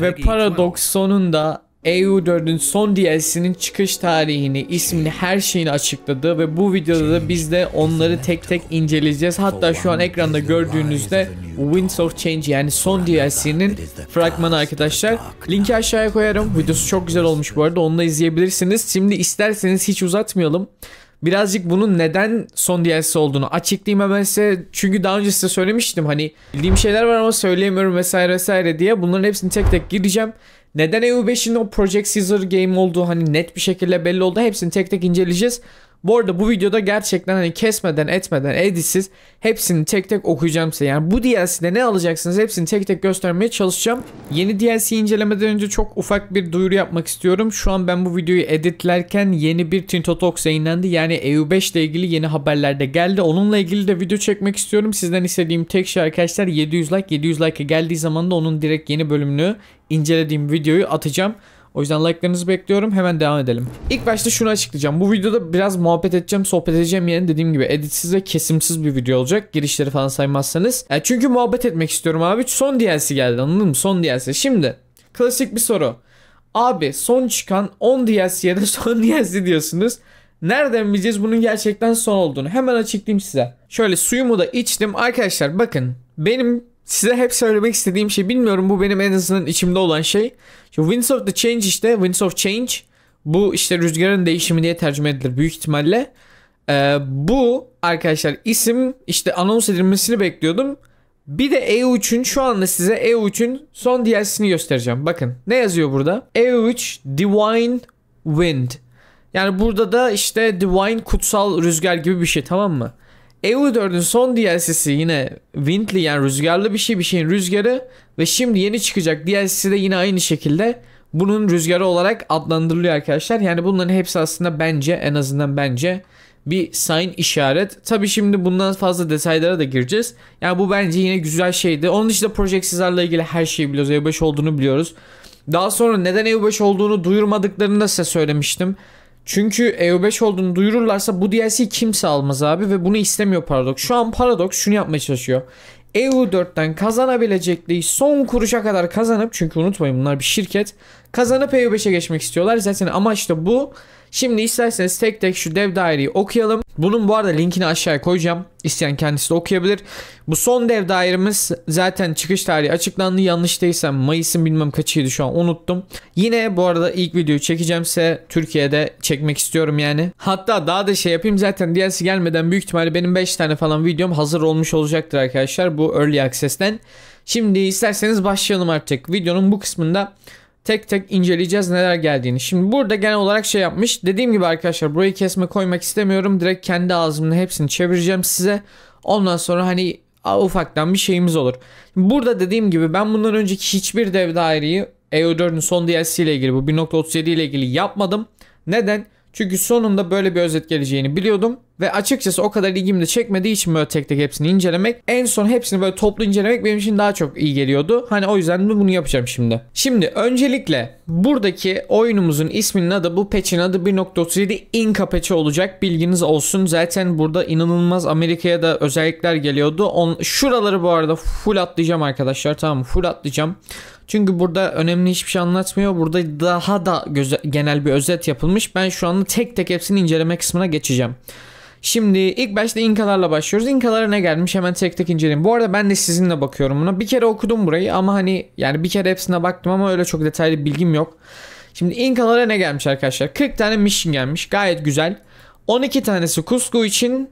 Ve Paradox sonunda EU4'ün son DLC'nin çıkış tarihini, ismini, her şeyini açıkladı ve bu videoda da biz de onları tek tek inceleyeceğiz. Hatta şu an ekranda gördüğünüzde Winds of Change yani son DLC'nin fragmanı arkadaşlar. Linki aşağıya koyarım. Videosu çok güzel olmuş bu arada. Onu da izleyebilirsiniz. Şimdi isterseniz hiç uzatmayalım birazcık bunun neden son DLC olduğunu açıklayayım hemen size. Çünkü daha önce size söylemiştim hani bildiğim şeyler var ama söyleyemiyorum vesaire vesaire diye. Bunların hepsini tek tek gireceğim. Neden EU5'in o Project Caesar game olduğu hani net bir şekilde belli oldu. Hepsini tek tek inceleyeceğiz. Bu arada bu videoda gerçekten hani kesmeden etmeden editsiz hepsini tek tek okuyacağım size. Yani bu DLC'de ne alacaksınız hepsini tek tek göstermeye çalışacağım. Yeni DLC incelemeden önce çok ufak bir duyuru yapmak istiyorum. Şu an ben bu videoyu editlerken yeni bir Tinto Talks yayınlandı. Yani EU5 ile ilgili yeni haberler de geldi. Onunla ilgili de video çekmek istiyorum. Sizden istediğim tek şey arkadaşlar 700 like. 700 like'a geldiği zaman da onun direkt yeni bölümünü incelediğim videoyu atacağım. O yüzden like'larınızı bekliyorum. Hemen devam edelim. İlk başta şunu açıklayacağım. Bu videoda biraz muhabbet edeceğim, sohbet edeceğim yani dediğim gibi editsiz ve kesimsiz bir video olacak. Girişleri falan saymazsanız. Yani çünkü muhabbet etmek istiyorum abi. Son DLC geldi anladın mı? Son DLC. Şimdi klasik bir soru. Abi son çıkan 10 DLC'ye de son DLC diyorsunuz. Nereden bileceğiz bunun gerçekten son olduğunu? Hemen açıklayayım size. Şöyle suyumu da içtim. Arkadaşlar bakın benim Size hep söylemek istediğim şey bilmiyorum bu benim en azından içimde olan şey. Şu Winds of the Change işte Winds of Change bu işte rüzgarın değişimi diye tercüme edilir büyük ihtimalle. Ee, bu arkadaşlar isim işte anons edilmesini bekliyordum. Bir de EU3'ün şu anda size EU3'ün son DLC'sini göstereceğim. Bakın ne yazıyor burada? EU3 Divine Wind. Yani burada da işte Divine kutsal rüzgar gibi bir şey tamam mı? Evo 4'ün son DLC'si yine windli yani rüzgarlı bir şey bir şeyin rüzgarı ve şimdi yeni çıkacak DLC'si de yine aynı şekilde bunun rüzgarı olarak adlandırılıyor arkadaşlar. Yani bunların hepsi aslında bence en azından bence bir sign işaret. Tabi şimdi bundan fazla detaylara da gireceğiz. Yani bu bence yine güzel şeydi. Onun dışında Project Caesar'la ilgili her şeyi biliyoruz. EU5 olduğunu biliyoruz. Daha sonra neden EU5 olduğunu duyurmadıklarını da size söylemiştim. Çünkü EU5 olduğunu duyururlarsa bu DLC kimse almaz abi ve bunu istemiyor Paradox. Şu an Paradox şunu yapmaya çalışıyor. EU4'ten kazanabilecekliği son kuruşa kadar kazanıp çünkü unutmayın bunlar bir şirket kazanıp EU5'e geçmek istiyorlar. Zaten ama işte bu. Şimdi isterseniz tek tek şu dev daireyi okuyalım. Bunun bu arada linkini aşağıya koyacağım. İsteyen kendisi de okuyabilir. Bu son dev dairemiz zaten çıkış tarihi açıklandı. Yanlış değilsem Mayıs'ın bilmem kaçıydı şu an unuttum. Yine bu arada ilk videoyu çekeceğimse Türkiye'de çekmek istiyorum yani. Hatta daha da şey yapayım zaten DLC gelmeden büyük ihtimalle benim 5 tane falan videom hazır olmuş olacaktır arkadaşlar bu Early Access'ten. Şimdi isterseniz başlayalım artık. Videonun bu kısmında tek tek inceleyeceğiz neler geldiğini. Şimdi burada genel olarak şey yapmış. Dediğim gibi arkadaşlar burayı kesme koymak istemiyorum. Direkt kendi ağzımla hepsini çevireceğim size. Ondan sonra hani ufaktan bir şeyimiz olur. Burada dediğim gibi ben bundan önceki hiçbir dev daireyi EO4'ün son DLC ile ilgili bu 1.37 ile ilgili yapmadım. Neden? Çünkü sonunda böyle bir özet geleceğini biliyordum. Ve açıkçası o kadar ilgimi de çekmediği için böyle tek tek hepsini incelemek. En son hepsini böyle toplu incelemek benim için daha çok iyi geliyordu. Hani o yüzden de bunu yapacağım şimdi. Şimdi öncelikle buradaki oyunumuzun isminin adı bu patch'in adı 1.37 Inca patch'i olacak. Bilginiz olsun. Zaten burada inanılmaz Amerika'ya da özellikler geliyordu. On, şuraları bu arada full atlayacağım arkadaşlar. Tamam full atlayacağım. Çünkü burada önemli hiçbir şey anlatmıyor. Burada daha da genel bir özet yapılmış. Ben şu anda tek tek hepsini inceleme kısmına geçeceğim. Şimdi ilk başta İnkalarla başlıyoruz. İnkalara ne gelmiş hemen tek tek inceleyelim. Bu arada ben de sizinle bakıyorum buna. Bir kere okudum burayı ama hani yani bir kere hepsine baktım ama öyle çok detaylı bilgim yok. Şimdi İnkalara ne gelmiş arkadaşlar? 40 tane mission gelmiş. Gayet güzel. 12 tanesi kusku için.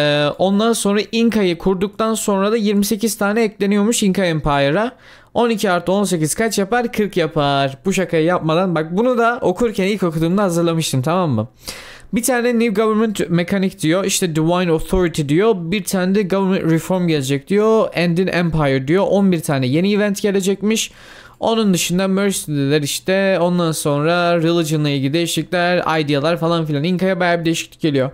Ee, ondan sonra İnka'yı kurduktan sonra da 28 tane ekleniyormuş İnka Empire'a. 12 artı 18 kaç yapar? 40 yapar. Bu şakayı yapmadan bak bunu da okurken ilk okuduğumda hazırlamıştım tamam mı? Bir tane New Government Mechanic diyor. işte Divine Authority diyor. Bir tane de Government Reform gelecek diyor. Endin Empire diyor. 11 tane yeni event gelecekmiş. Onun dışında Mercy'deler işte. Ondan sonra Religion'la ilgili değişiklikler, idealar falan filan. Inka'ya bayağı bir değişiklik geliyor.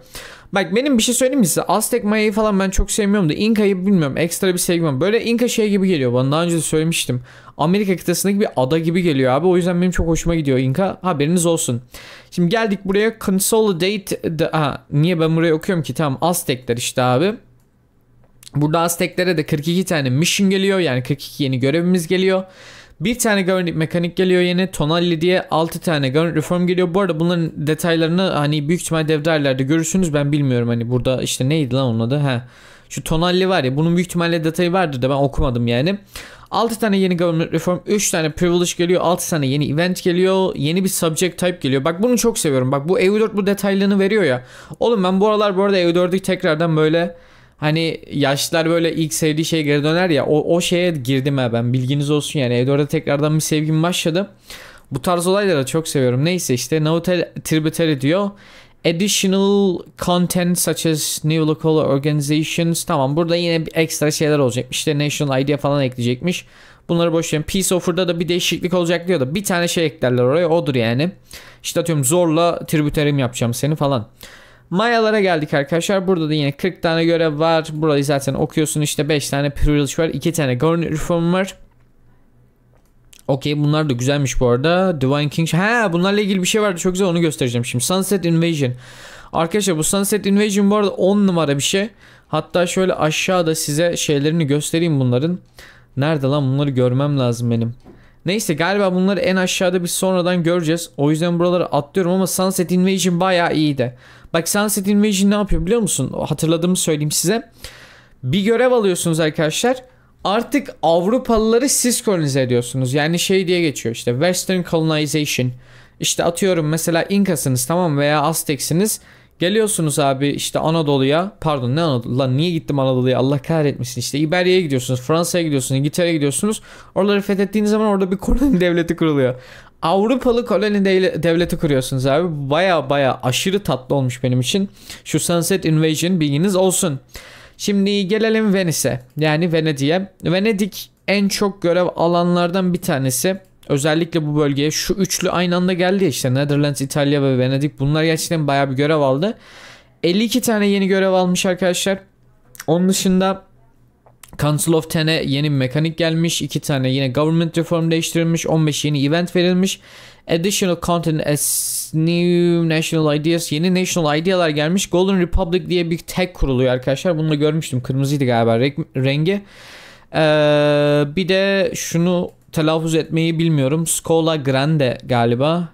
Bak benim bir şey söyleyeyim mi size? Aztek Maya'yı falan ben çok sevmiyorum da Inka'yı bilmiyorum. Ekstra bir sevgi Böyle Inka şey gibi geliyor bana. Daha önce de söylemiştim. Amerika kıtasındaki bir ada gibi geliyor abi. O yüzden benim çok hoşuma gidiyor Inka. Haberiniz olsun. Şimdi geldik buraya. Consolidate the... Ha, niye ben buraya okuyorum ki? Tamam Aztekler işte abi. Burada Azteklere de 42 tane mission geliyor. Yani 42 yeni görevimiz geliyor. Bir tane Garnet mekanik geliyor yeni. Tonalli diye 6 tane Garnet reform geliyor. Bu arada bunların detaylarını hani büyük ihtimal devderlerde görürsünüz. Ben bilmiyorum hani burada işte neydi lan onun adı. He. Şu Tonalli var ya bunun büyük ihtimalle detayı vardır da ben okumadım yani. 6 tane yeni government reform, 3 tane privilege geliyor, 6 tane yeni event geliyor, yeni bir subject type geliyor. Bak bunu çok seviyorum. Bak bu EU4 bu detaylarını veriyor ya. Oğlum ben bu aralar bu arada EU4'ü tekrardan böyle hani yaşlılar böyle ilk sevdiği şeye geri döner ya o, o şeye girdim ha ben bilginiz olsun yani Edward'a tekrardan bir sevgim başladı. Bu tarz olayları çok seviyorum. Neyse işte now tributary diyor. Additional content such as new local organizations. Tamam burada yine bir ekstra şeyler olacak. İşte national idea falan ekleyecekmiş. Bunları boş verin. Peace Offer'da da bir değişiklik olacak diyor da bir tane şey eklerler oraya odur yani. İşte atıyorum zorla tribüterim yapacağım seni falan. Mayalara geldik arkadaşlar. Burada da yine 40 tane görev var. Burayı zaten okuyorsun işte 5 tane privilege var. 2 tane government reform var. Okey bunlar da güzelmiş bu arada. Divine King. Ha bunlarla ilgili bir şey vardı çok güzel onu göstereceğim şimdi. Sunset Invasion. Arkadaşlar bu Sunset Invasion bu arada 10 numara bir şey. Hatta şöyle aşağıda size şeylerini göstereyim bunların. Nerede lan bunları görmem lazım benim. Neyse galiba bunları en aşağıda bir sonradan göreceğiz. O yüzden buraları atlıyorum ama Sunset Invasion bayağı iyiydi. Bak Sunset Invasion ne yapıyor biliyor musun? Hatırladığımı söyleyeyim size. Bir görev alıyorsunuz arkadaşlar. Artık Avrupalıları siz kolonize ediyorsunuz. Yani şey diye geçiyor işte Western Colonization. İşte atıyorum mesela İnkasınız tamam veya Azteksiniz. Geliyorsunuz abi işte Anadolu'ya pardon ne Anadolu lan niye gittim Anadolu'ya Allah kahretmesin işte İberya'ya gidiyorsunuz Fransa'ya gidiyorsunuz İngiltere'ye gidiyorsunuz oraları fethettiğiniz zaman orada bir koloni devleti kuruluyor. Avrupalı koloni devleti kuruyorsunuz abi. Baya baya aşırı tatlı olmuş benim için. Şu Sunset Invasion bilginiz olsun. Şimdi gelelim Venice'e. Yani Venedik'e. Venedik en çok görev alanlardan bir tanesi. Özellikle bu bölgeye şu üçlü aynı anda geldi ya işte Netherlands, İtalya ve Venedik. Bunlar gerçekten baya bir görev aldı. 52 tane yeni görev almış arkadaşlar. Onun dışında Council of Ten'e yeni mekanik gelmiş. iki tane yine government reform değiştirilmiş. 15 yeni event verilmiş. Additional content as new national ideas. Yeni national idealar gelmiş. Golden Republic diye bir tag kuruluyor arkadaşlar. Bunu da görmüştüm. Kırmızıydı galiba rengi. Ee, bir de şunu telaffuz etmeyi bilmiyorum. Scola Grande galiba.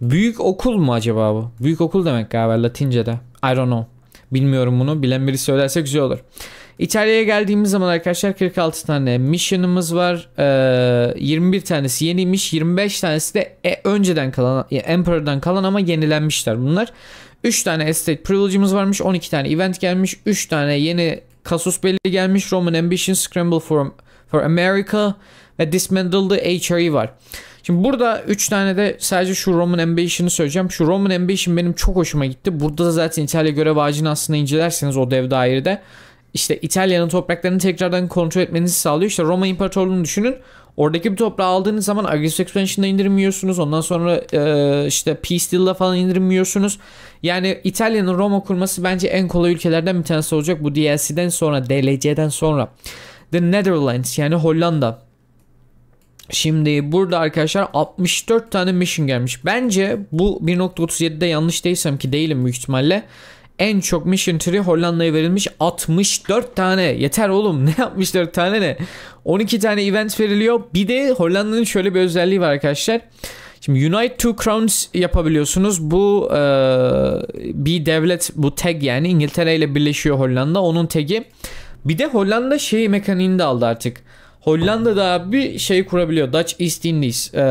Büyük okul mu acaba bu? Büyük okul demek galiba Latince'de. I don't know. Bilmiyorum bunu. Bilen biri söylerse güzel olur. İtalya'ya geldiğimiz zaman arkadaşlar 46 tane mission'ımız var. Ee, 21 tanesi yeniymiş. 25 tanesi de e, önceden kalan, e, Emperor'dan kalan ama yenilenmişler bunlar. 3 tane estate privilege'ımız varmış. 12 tane event gelmiş. 3 tane yeni kasus belli gelmiş. Roman Ambition, Scramble for, for America ve dismantled HRE var. Şimdi burada 3 tane de sadece şu Roman Ambition'ı söyleyeceğim. Şu Roman Ambition benim çok hoşuma gitti. Burada da zaten İtalya görev ağacını aslında incelerseniz o dev dairede işte İtalya'nın topraklarını tekrardan kontrol etmenizi sağlıyor. İşte Roma İmparatorluğu'nu düşünün. Oradaki bir toprağı aldığınız zaman Aggressive Expansion'da indirmiyorsunuz. Ondan sonra e, işte Peace Deal'da falan indirmiyorsunuz. Yani İtalya'nın Roma kurması bence en kolay ülkelerden bir tanesi olacak. Bu DLC'den sonra, DLC'den sonra. The Netherlands yani Hollanda. Şimdi burada arkadaşlar 64 tane mission gelmiş. Bence bu 1.37'de yanlış değilsem ki değilim büyük ihtimalle en çok mission tree Hollanda'ya verilmiş 64 tane. Yeter oğlum ne 64 tane ne? 12 tane event veriliyor. Bir de Hollanda'nın şöyle bir özelliği var arkadaşlar. Şimdi Unite Two Crowns yapabiliyorsunuz. Bu e, bir devlet bu tag yani İngiltere ile birleşiyor Hollanda. Onun tagi. Bir de Hollanda şey mekaniğini de aldı artık. Hollanda da bir şey kurabiliyor. Dutch East Indies. E,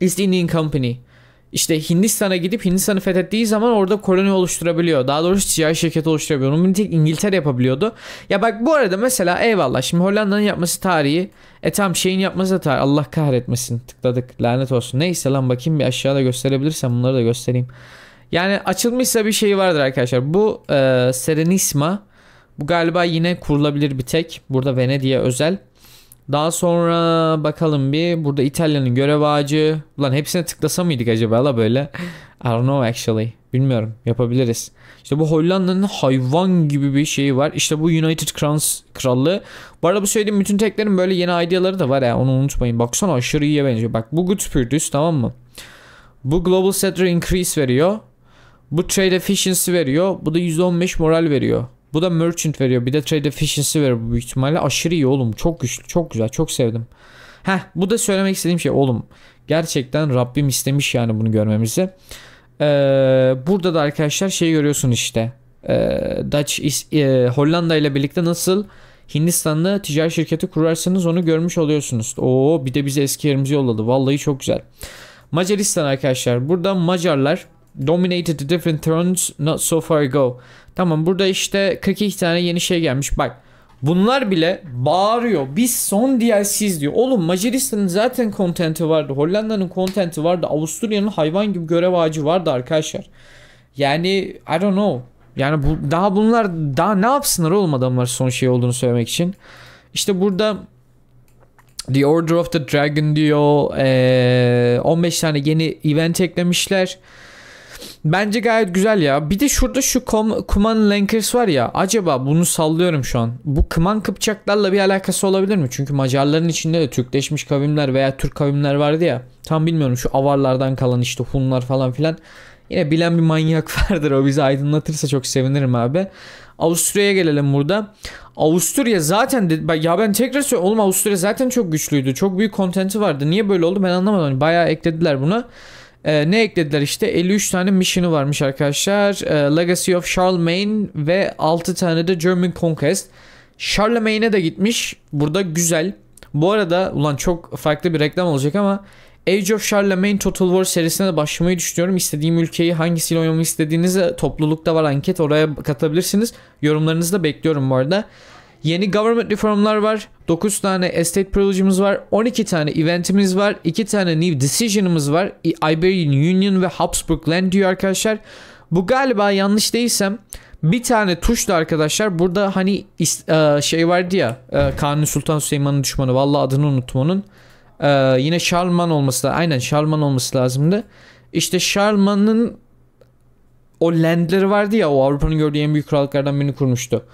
East Indian Company işte Hindistan'a gidip Hindistan'ı fethettiği zaman orada koloni oluşturabiliyor. Daha doğrusu ticari şirketi oluşturabiliyor. Bunu tek İngiltere yapabiliyordu. Ya bak bu arada mesela eyvallah şimdi Hollanda'nın yapması tarihi. E tam şeyin yapması da tarihi. Allah kahretmesin tıkladık lanet olsun. Neyse lan bakayım bir aşağıda gösterebilirsem bunları da göstereyim. Yani açılmışsa bir şey vardır arkadaşlar. Bu e, Serenisma. Bu galiba yine kurulabilir bir tek. Burada Venedik'e özel. Daha sonra bakalım bir. Burada İtalya'nın görev ağacı. Ulan hepsine tıklasa mıydık acaba la böyle? I don't know actually. Bilmiyorum. Yapabiliriz. İşte bu Hollanda'nın hayvan gibi bir şeyi var. İşte bu United Crowns krallığı. Bu arada bu söylediğim bütün teklerin böyle yeni ideaları da var ya. Onu unutmayın. Baksana aşırı iyiye benziyor. Bak bu Good Produce tamam mı? Bu Global Settler Increase veriyor. Bu Trade Efficiency veriyor. Bu da %15 moral veriyor. Bu da merchant veriyor. Bir de trade efficiency veriyor bu büyük ihtimalle. Aşırı iyi oğlum. Çok güçlü. Çok güzel. Çok sevdim. Heh bu da söylemek istediğim şey oğlum. Gerçekten Rabbim istemiş yani bunu görmemizi. Ee, burada da arkadaşlar şey görüyorsun işte. Ee, Dutch is, e, Hollanda ile birlikte nasıl Hindistan'da ticari şirketi kurarsanız onu görmüş oluyorsunuz. Oo bir de bize eski yerimizi yolladı. Vallahi çok güzel. Macaristan arkadaşlar. Burada Macarlar dominated the different thrones not so far ago. Tamam burada işte 42 tane yeni şey gelmiş. Bak bunlar bile bağırıyor. Biz son DLC'yiz diyor. Oğlum Macaristan'ın zaten kontenti vardı. Hollanda'nın kontenti vardı. Avusturya'nın hayvan gibi görev ağacı vardı arkadaşlar. Yani I don't know. Yani bu, daha bunlar daha ne yapsınlar oğlum adamlar son şey olduğunu söylemek için. İşte burada The Order of the Dragon diyor. Ee, 15 tane yeni event eklemişler. Bence gayet güzel ya. Bir de şurada şu Kom Kuman Lankers var ya. Acaba bunu sallıyorum şu an. Bu Kuman Kıpçaklarla bir alakası olabilir mi? Çünkü Macarların içinde de Türkleşmiş kavimler veya Türk kavimler vardı ya. Tam bilmiyorum şu avarlardan kalan işte Hunlar falan filan. Yine bilen bir manyak vardır o bizi aydınlatırsa çok sevinirim abi. Avusturya'ya gelelim burada. Avusturya zaten de, ya ben tekrar söylüyorum oğlum Avusturya zaten çok güçlüydü. Çok büyük kontenti vardı. Niye böyle oldu ben anlamadım. Hani bayağı eklediler buna. Ee, ne eklediler işte 53 tane mission'ı varmış arkadaşlar. Ee, Legacy of Charlemagne ve 6 tane de German Conquest. Charlemagne'e de gitmiş. Burada güzel. Bu arada ulan çok farklı bir reklam olacak ama Age of Charlemagne Total War serisine de başlamayı düşünüyorum. İstediğim ülkeyi hangisiyle oynamak istediğinizi toplulukta var anket oraya katabilirsiniz. Yorumlarınızı da bekliyorum bu arada. Yeni government reformlar var. 9 tane estate privilege'ımız var. 12 tane eventimiz var. 2 tane new decision'ımız var. E, Iberian Union ve Habsburg Land diyor arkadaşlar. Bu galiba yanlış değilsem bir tane tuşla arkadaşlar burada hani e, şey vardı ya e, Kanuni Sultan Süleyman'ın düşmanı. Vallahi adını unuttum onun. Yine Şarlman olması lazım. Aynen Şarlman olması lazımdı. İşte Şarlman'ın o landleri vardı ya o Avrupa'nın gördüğü en büyük krallıklardan birini kurmuştu.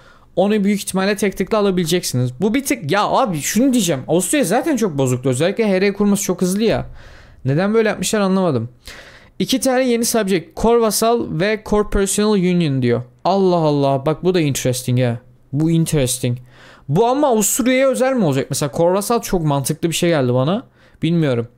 Onu büyük ihtimalle tek tıkla alabileceksiniz. Bu bir tık ya abi şunu diyeceğim. Avusturya zaten çok bozuktu. Özellikle HR kurması çok hızlı ya. Neden böyle yapmışlar anlamadım. İki tane yeni subject. Core ve Corporational Union diyor. Allah Allah. Bak bu da interesting ya. Bu interesting. Bu ama Avusturya'ya özel mi olacak? Mesela Core çok mantıklı bir şey geldi bana. Bilmiyorum.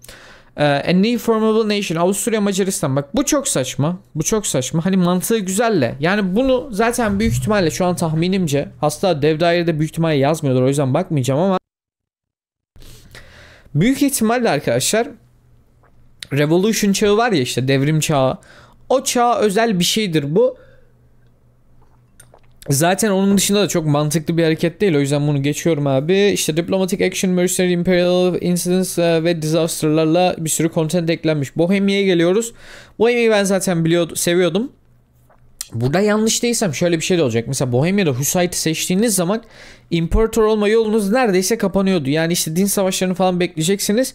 Ee, a New Formable Nation Avusturya Macaristan bak bu çok saçma bu çok saçma hani mantığı güzelle yani bunu zaten büyük ihtimalle şu an tahminimce hasta dev dairede büyük ihtimalle yazmıyorlar o yüzden bakmayacağım ama büyük ihtimalle arkadaşlar Revolution çağı var ya işte devrim çağı o çağa özel bir şeydir bu Zaten onun dışında da çok mantıklı bir hareket değil. O yüzden bunu geçiyorum abi. İşte Diplomatic Action, Mercenary Imperial Incidents e, ve Disaster'larla bir sürü content eklenmiş. Bohemia'ya geliyoruz. Bohemia'yı ben zaten biliyordum, seviyordum. Burada yanlış değilsem şöyle bir şey de olacak. Mesela Bohemia'da Hussite seçtiğiniz zaman imparator olma yolunuz neredeyse kapanıyordu. Yani işte din savaşlarını falan bekleyeceksiniz.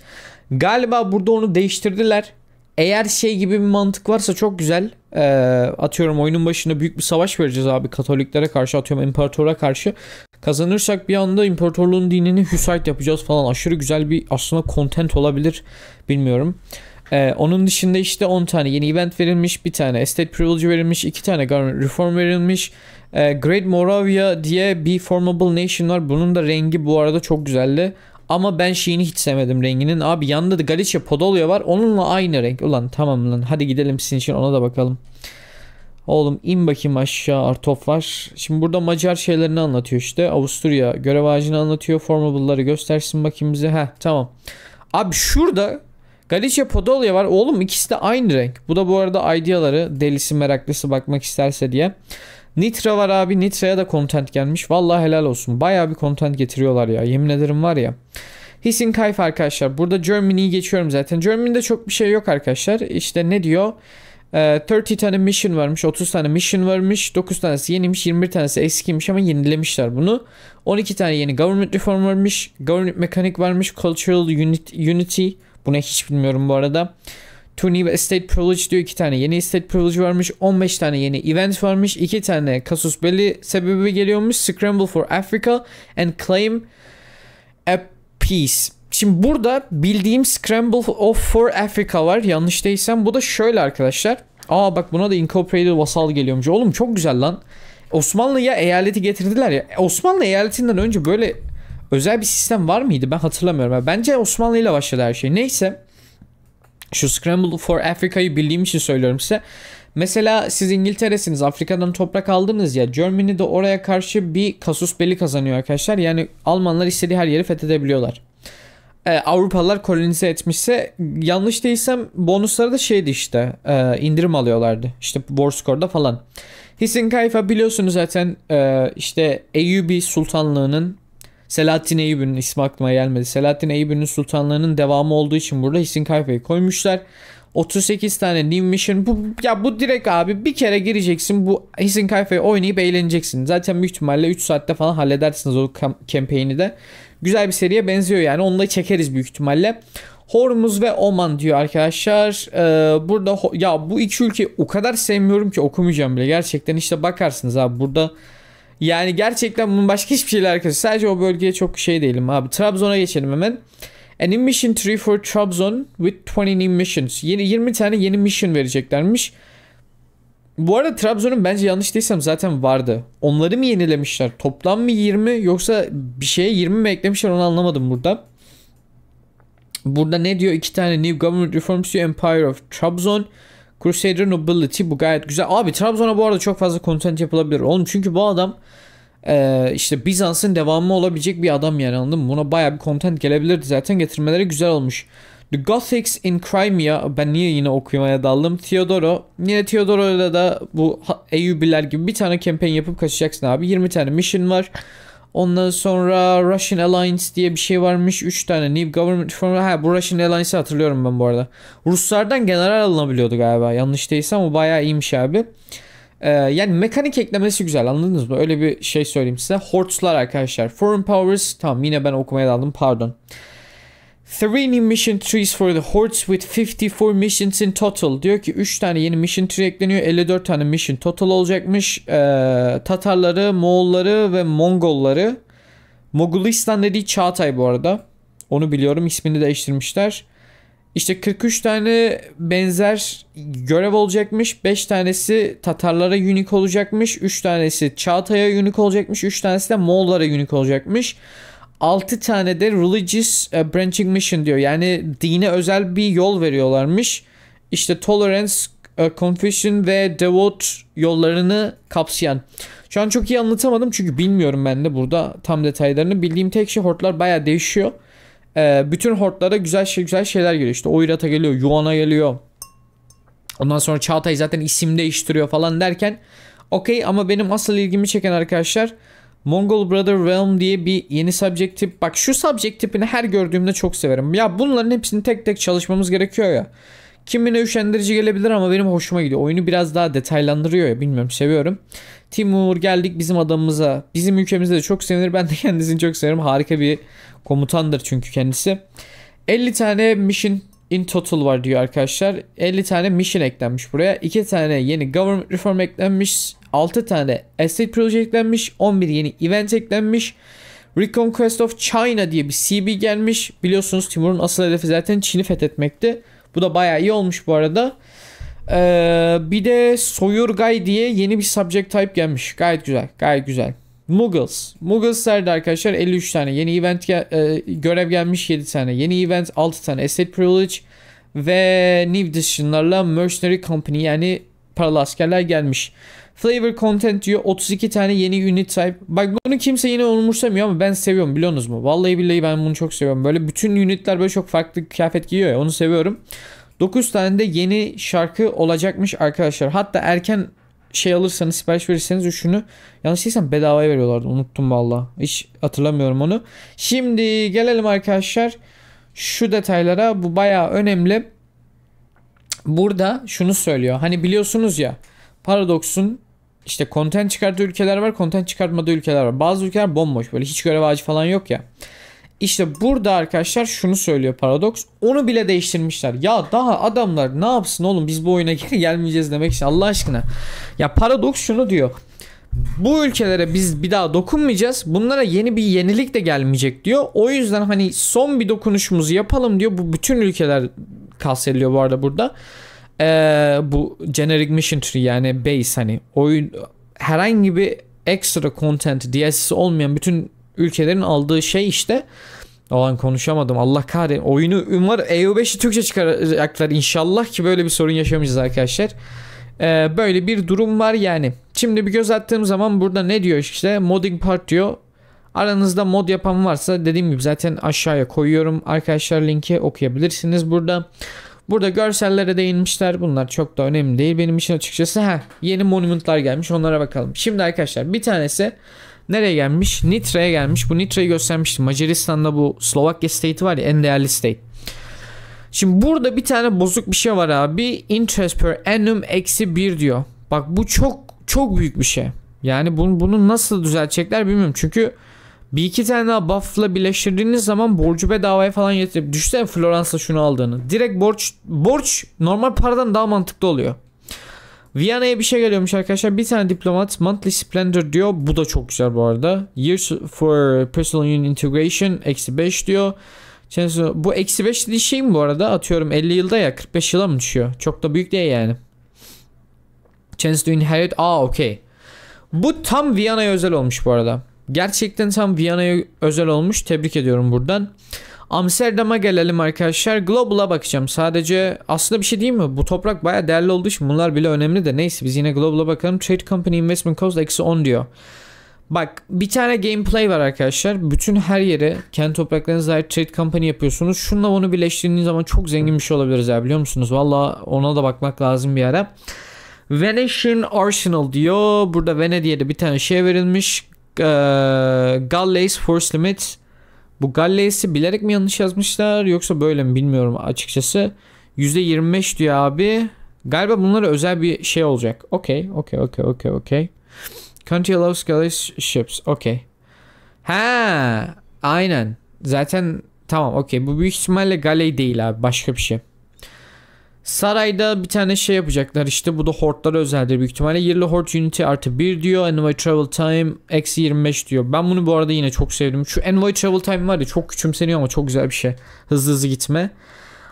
Galiba burada onu değiştirdiler. Eğer şey gibi bir mantık varsa çok güzel. Ee, atıyorum oyunun başında büyük bir savaş vereceğiz abi Katoliklere karşı atıyorum imparatora karşı. Kazanırsak bir anda imparatorluğun dinini Hüsayt yapacağız falan. Aşırı güzel bir aslında content olabilir. Bilmiyorum. Ee, onun dışında işte 10 tane yeni event verilmiş, bir tane estate privilege verilmiş, iki tane government reform verilmiş. Ee, Great Moravia diye bir formable nation var. Bunun da rengi bu arada çok güzeldi. Ama ben şeyini hiç sevmedim renginin. Abi yanında da Galicia Podolya var. Onunla aynı renk. Ulan tamam lan. Hadi gidelim sizin için ona da bakalım. Oğlum in bakayım aşağı Artof var. Şimdi burada Macar şeylerini anlatıyor işte. Avusturya görev ağacını anlatıyor. Formable'ları göstersin bakayım bize. Heh tamam. Abi şurada Galicia Podolya var. Oğlum ikisi de aynı renk. Bu da bu arada ideaları delisi meraklısı bakmak isterse diye. Nitra var abi. Nitra'ya da content gelmiş. Vallahi helal olsun. Baya bir content getiriyorlar ya. Yemin ederim var ya. Hisin Kayf arkadaşlar. Burada Germany'yi geçiyorum zaten. Germany'de çok bir şey yok arkadaşlar. İşte ne diyor? 30 ee, tane mission varmış, 30 tane mission varmış, 9 tanesi yeniymiş, 21 tanesi eskiymiş ama yenilemişler bunu. 12 tane yeni government reform varmış, government mechanic varmış, cultural unit, unity, bunu hiç bilmiyorum bu arada ve Estate Privilege diyor 2 tane yeni Estate Privilege varmış. 15 tane yeni event varmış. 2 tane kasus Belli sebebi geliyormuş. Scramble for Africa and Claim a Peace. Şimdi burada bildiğim Scramble of for Africa var. Yanlış değilsem bu da şöyle arkadaşlar. Aa bak buna da Incorporated Vassal geliyormuş. Oğlum çok güzel lan. Osmanlı'ya eyaleti getirdiler ya. Osmanlı eyaletinden önce böyle özel bir sistem var mıydı? Ben hatırlamıyorum. Bence Osmanlı ile başladı her şey. Neyse şu Scramble for Africa'yı bildiğim için söylüyorum size. Mesela siz İngiltere'siniz Afrika'dan toprak aldınız ya Germany de oraya karşı bir kasus beli kazanıyor arkadaşlar. Yani Almanlar istediği her yeri fethedebiliyorlar. Ee, Avrupalılar kolonize etmişse yanlış değilsem bonusları da şeydi işte e, indirim alıyorlardı. İşte Score'da falan. Hisin Kayfa biliyorsunuz zaten e, işte Eyyubi Sultanlığı'nın Selahattin Eyyubi'nin ismi aklıma gelmedi. Selahattin Eyyubi'nin sultanlarının devamı olduğu için burada Hüseyin Kaypa'yı koymuşlar. 38 tane new mission bu ya bu direkt abi bir kere gireceksin bu Hissing Kayfa'yı oynayıp eğleneceksin. Zaten büyük ihtimalle 3 saatte falan halledersiniz o campaign'i de. Güzel bir seriye benziyor yani onu da çekeriz büyük ihtimalle. Hormuz ve Oman diyor arkadaşlar. Ee, burada ya bu iki ülke o kadar sevmiyorum ki okumayacağım bile. Gerçekten işte bakarsınız abi burada yani gerçekten bunun başka hiçbir şeyle alakası. Sadece o bölgeye çok şey değilim abi. Trabzon'a geçelim hemen. An Mission tree for Trabzon with 20 new missions. Yeni, 20 tane yeni mission vereceklermiş. Bu arada Trabzon'un bence yanlış değilsem zaten vardı. Onları mı yenilemişler? Toplam mı 20 yoksa bir şeye 20 mi eklemişler onu anlamadım burada. Burada ne diyor? İki tane New Government Reforms to Empire of Trabzon. Crusader Nobility bu gayet güzel. Abi Trabzon'a bu arada çok fazla content yapılabilir. Oğlum çünkü bu adam ee, işte Bizans'ın devamı olabilecek bir adam yani anladın mı? Buna baya bir content gelebilirdi zaten getirmeleri güzel olmuş. The Gothics in Crimea ben niye yine okumaya daldım? Theodoro niye Theodoro'yla da bu Eyyubiler gibi bir tane campaign yapıp kaçacaksın abi. 20 tane mission var. Ondan sonra Russian Alliance diye bir şey varmış. 3 tane New Government Reform. Ha bu Russian Alliance'ı hatırlıyorum ben bu arada. Ruslardan general alınabiliyordu galiba. Yanlış değilsem ama bayağı iyiymiş abi. Ee, yani mekanik eklemesi güzel anladınız mı? Öyle bir şey söyleyeyim size. Hortslar arkadaşlar. Foreign Powers. Tamam yine ben okumaya daldım Pardon. Three new mission trees for the hordes with 54 missions in total. Diyor ki 3 tane yeni mission tree ekleniyor. 54 tane mission total olacakmış. Ee, Tatarları, Moğolları ve Mongolları. Mogulistan dediği Çağatay bu arada. Onu biliyorum. ismini değiştirmişler. İşte 43 tane benzer görev olacakmış. 5 tanesi Tatarlara unik olacakmış. 3 tanesi Çağatay'a unik olacakmış. 3 tanesi de Moğollara unik olacakmış. 6 tane de religious e, branching mission diyor. Yani dine özel bir yol veriyorlarmış. İşte tolerance, e, confession ve devote yollarını kapsayan. Şu an çok iyi anlatamadım çünkü bilmiyorum ben de burada tam detaylarını. Bildiğim tek şey hortlar baya değişiyor. E, bütün hortlara güzel şey güzel şeyler geliyor. İşte Oyrata geliyor, Yuan'a geliyor. Ondan sonra Çağatay zaten isim değiştiriyor falan derken okey ama benim asıl ilgimi çeken arkadaşlar Mongol Brother Realm diye bir yeni subject tip. Bak şu subject tipini her gördüğümde çok severim. Ya bunların hepsini tek tek çalışmamız gerekiyor ya. Kimine üşendirici gelebilir ama benim hoşuma gidiyor. Oyunu biraz daha detaylandırıyor ya bilmiyorum seviyorum. Timur geldik bizim adamımıza. Bizim ülkemizde de çok sevinir. Ben de kendisini çok severim. Harika bir komutandır çünkü kendisi. 50 tane mission in total var diyor arkadaşlar. 50 tane mission eklenmiş buraya. 2 tane yeni government reform eklenmiş. 6 tane estate proje eklenmiş. 11 yeni event eklenmiş. Reconquest of China diye bir CB gelmiş. Biliyorsunuz Timur'un asıl hedefi zaten Çin'i fethetmekti. Bu da bayağı iyi olmuş bu arada. Ee, bir de Soyurgay diye yeni bir subject type gelmiş. Gayet güzel. Gayet güzel. Muggles. Muggles'lerde arkadaşlar 53 tane yeni event gel e, görev gelmiş 7 tane. Yeni event 6 tane. asset Privilege ve New Decision'larla Mercenary Company yani paralı askerler gelmiş. Flavor Content diyor 32 tane yeni unit type. Bak bunu kimse yine umursamıyor ama ben seviyorum biliyorsunuz mu? Vallahi billahi ben bunu çok seviyorum. Böyle bütün unitler böyle çok farklı kıyafet giyiyor ya onu seviyorum. 9 tane de yeni şarkı olacakmış arkadaşlar. Hatta erken şey alırsanız sipariş verirseniz üçünü yanlış değilsem bedavaya veriyorlardı. Unuttum valla. Hiç hatırlamıyorum onu. Şimdi gelelim arkadaşlar şu detaylara. Bu baya önemli. Burada şunu söylüyor. Hani biliyorsunuz ya Paradox'un işte konten çıkarttığı ülkeler var, konten çıkartmadığı ülkeler var. Bazı ülkeler bomboş böyle hiç görev ağacı falan yok ya. İşte burada arkadaşlar şunu söylüyor Paradox. Onu bile değiştirmişler. Ya daha adamlar ne yapsın oğlum biz bu oyuna geri gelmeyeceğiz demek için Allah aşkına. Ya Paradox şunu diyor. Bu ülkelere biz bir daha dokunmayacağız. Bunlara yeni bir yenilik de gelmeyecek diyor. O yüzden hani son bir dokunuşumuzu yapalım diyor. Bu bütün ülkeler kastediliyor bu arada burada. Ee, bu generic mission tree yani base hani oyun herhangi bir ekstra content DLC'si olmayan bütün ülkelerin aldığı şey işte olan konuşamadım. Allah kahretsin. Oyunu umar EU5'i Türkçe çıkaracaklar İnşallah ki böyle bir sorun yaşamayacağız arkadaşlar. Ee, böyle bir durum var yani. Şimdi bir göz attığım zaman burada ne diyor işte modding part diyor. Aranızda mod yapan varsa dediğim gibi zaten aşağıya koyuyorum arkadaşlar linki okuyabilirsiniz burada. Burada görsellere değinmişler. Bunlar çok da önemli değil benim için açıkçası. Ha, yeni monumentlar gelmiş onlara bakalım. Şimdi arkadaşlar bir tanesi Nereye gelmiş? Nitra'ya gelmiş. Bu Nitra'yı göstermiştim. Macaristan'da bu Slovakya state var ya en değerli state. Şimdi burada bir tane bozuk bir şey var abi. Interest per annum eksi 1 diyor. Bak bu çok çok büyük bir şey. Yani bunu, bunu nasıl düzeltecekler bilmiyorum. Çünkü bir iki tane daha buff'la birleştirdiğiniz zaman borcu bedavaya falan getirip düşünsene Florence'la şunu aldığını. Direkt borç borç normal paradan daha mantıklı oluyor. Viyana'ya bir şey geliyormuş arkadaşlar. Bir tane diplomat monthly splendor diyor. Bu da çok güzel bu arada. Years for personal union integration eksi 5 diyor. Bu eksi 5 dediği şey mi bu arada? Atıyorum 50 yılda ya 45 yıla mı düşüyor? Çok da büyük değil yani. Chance to inherit. Aa okey. Bu tam Viyana'ya özel olmuş bu arada. Gerçekten tam Viyana'ya özel olmuş. Tebrik ediyorum buradan. Amsterdam'a gelelim arkadaşlar. Global'a bakacağım. Sadece aslında bir şey değil mi? Bu toprak baya değerli olduğu için bunlar bile önemli de. Neyse biz yine Global'a bakalım. Trade Company Investment Cost eksi 10 diyor. Bak bir tane gameplay var arkadaşlar. Bütün her yere kendi topraklarınızla ait trade company yapıyorsunuz. Şununla onu birleştirdiğiniz zaman çok zengin bir şey olabiliriz ya biliyor musunuz? Valla ona da bakmak lazım bir ara. Venetian Arsenal diyor. Burada Venedik'e de bir tane şey verilmiş. Ee, Galles Force Limits. Bu Galley'si bilerek mi yanlış yazmışlar yoksa böyle mi bilmiyorum açıkçası. %25 diyor abi. Galiba bunlara özel bir şey olacak. Okey, okey, okey, okey, okey. Country allows Galleys ships. Okey. Ha, aynen. Zaten tamam okey. Bu büyük ihtimalle Galley değil abi. Başka bir şey. Sarayda bir tane şey yapacaklar işte bu da hortlara özeldir büyük ihtimalle. Yerli hort unity artı 1 diyor. Envoy travel time eksi 25 diyor. Ben bunu bu arada yine çok sevdim. Şu envoy travel time var ya çok küçümseniyor ama çok güzel bir şey. Hızlı hızlı gitme.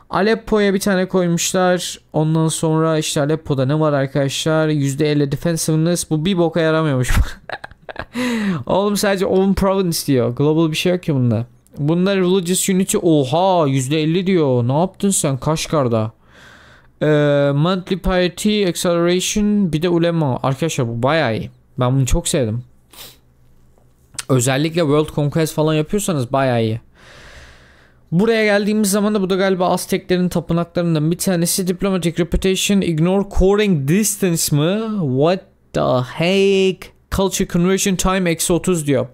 Aleppo'ya bir tane koymuşlar. Ondan sonra işte Aleppo'da ne var arkadaşlar? %50 defensiveness. Bu bir boka yaramıyormuş. Oğlum sadece own province diyor. Global bir şey yok ki bunda. Bunlar religious unity. Oha %50 diyor. Ne yaptın sen Kaşgar'da? Ee, monthly Piety Acceleration bir de Ulema. Arkadaşlar bu bayağı iyi. Ben bunu çok sevdim. Özellikle World Conquest falan yapıyorsanız bayağı iyi. Buraya geldiğimiz zaman da bu da galiba Azteklerin tapınaklarından bir tanesi Diplomatic Reputation Ignore Coring Distance mı? What the heck? Culture Conversion Time x 30 diyor.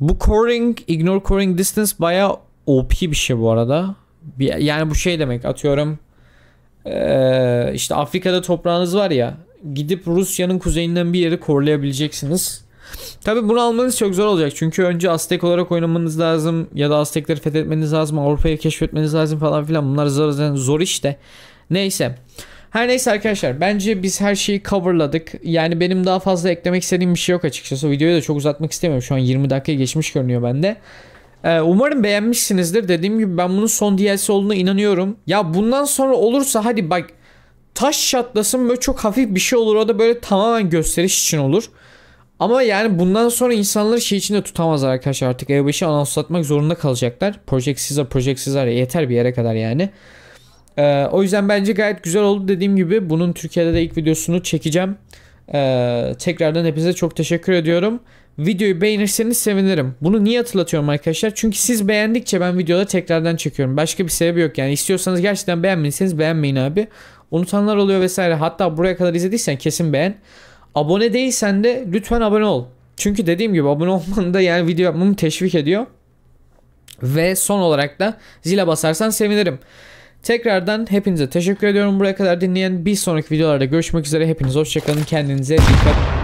Bu coring, ignore coring distance baya OP bir şey bu arada. Yani bu şey demek atıyorum ee, işte Afrika'da toprağınız var ya gidip Rusya'nın kuzeyinden bir yeri korlayabileceksiniz. Tabi bunu almanız çok zor olacak. Çünkü önce Aztek olarak oynamanız lazım. Ya da Aztekleri fethetmeniz lazım. Avrupa'yı keşfetmeniz lazım falan filan. Bunlar zor, zor işte. Neyse. Her neyse arkadaşlar bence biz her şeyi coverladık. Yani benim daha fazla eklemek istediğim bir şey yok açıkçası. Videoyu da çok uzatmak istemiyorum. Şu an 20 dakika geçmiş görünüyor bende. Ee, umarım beğenmişsinizdir. Dediğim gibi ben bunun son DLC olduğuna inanıyorum. Ya bundan sonra olursa hadi bak taş çatlasın, böyle çok hafif bir şey olur. O da böyle tamamen gösteriş için olur. Ama yani bundan sonra insanları şey içinde tutamaz arkadaşlar artık E5'i anonslatmak zorunda kalacaklar. Project Caesar, Project Caesar yeter bir yere kadar yani. Ee, o yüzden bence gayet güzel oldu dediğim gibi. Bunun Türkiye'de de ilk videosunu çekeceğim. Ee, tekrardan hepinize çok teşekkür ediyorum. Videoyu beğenirseniz sevinirim. Bunu niye hatırlatıyorum arkadaşlar? Çünkü siz beğendikçe ben videoda tekrardan çekiyorum. Başka bir sebebi yok yani. istiyorsanız gerçekten beğenmediyseniz beğenmeyin abi. Unutanlar oluyor vesaire. Hatta buraya kadar izlediysen kesin beğen. Abone değilsen de lütfen abone ol. Çünkü dediğim gibi abone olman da yani video yapmamı teşvik ediyor. Ve son olarak da zile basarsan sevinirim. Tekrardan hepinize teşekkür ediyorum buraya kadar dinleyen. Bir sonraki videolarda görüşmek üzere. Hepiniz hoşçakalın. Kendinize dikkat